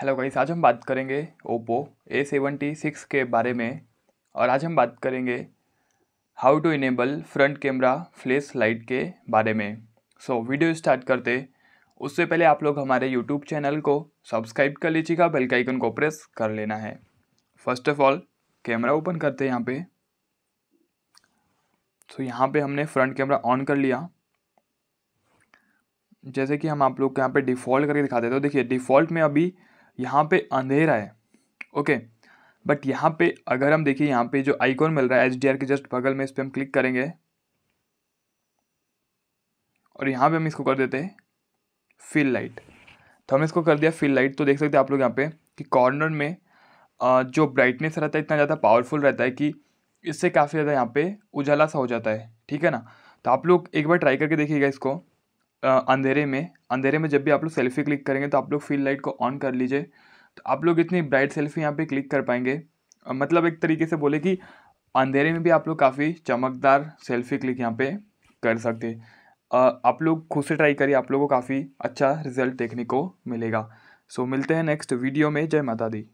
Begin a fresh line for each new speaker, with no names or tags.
hello guys आज हम बात करेंगे ओप्पो ए सेवेंटी सिक्स के बारे में और आज हम बात करेंगे how to enable front camera flash light के बारे में सो so, वीडियो स्टार्ट करते उससे पहले आप लोग हमारे यूट्यूब चैनल को सब्सक्राइब कर लीजिएगा बेल आइकन को प्रेस कर लेना है first of all camera open करते हैं यहाँ पे तो so, यहाँ पे हमने फ्रंट कैमरा ऑन कर लिया जैसे कि हम आप लोग को यहाँ पर डिफ़ॉल्ट करके दिखाते तो देखिए डिफ़ॉल्ट में अभी यहाँ पे अंधेरा है ओके बट यहाँ पे अगर हम देखिए यहाँ पे जो आइकॉन मिल रहा है एच के जस्ट बगल में इस पर हम क्लिक करेंगे और यहाँ पे हम इसको कर देते हैं फील लाइट तो हम इसको कर दिया फील लाइट तो देख सकते हैं आप लोग यहाँ पे कि कॉर्नर में जो ब्राइटनेस रहता है इतना ज़्यादा पावरफुल रहता है कि इससे काफ़ी ज़्यादा यहाँ पे उजाला सा हो जाता है ठीक है ना तो आप लोग एक बार ट्राई करके देखिएगा इसको अंधेरे में अंधेरे में जब भी आप लोग सेल्फी क्लिक करेंगे तो आप लोग फील्ड लाइट को ऑन कर लीजिए तो आप लोग इतनी ब्राइट सेल्फी यहाँ पे क्लिक कर पाएंगे मतलब एक तरीके से बोले कि अंधेरे में भी आप लोग काफ़ी चमकदार सेल्फी क्लिक यहाँ पे कर सकते आप लोग खुद से ट्राई करिए आप लोगों को काफ़ी अच्छा रिजल्ट देखने को मिलेगा सो मिलते हैं नेक्स्ट वीडियो में जय माता दी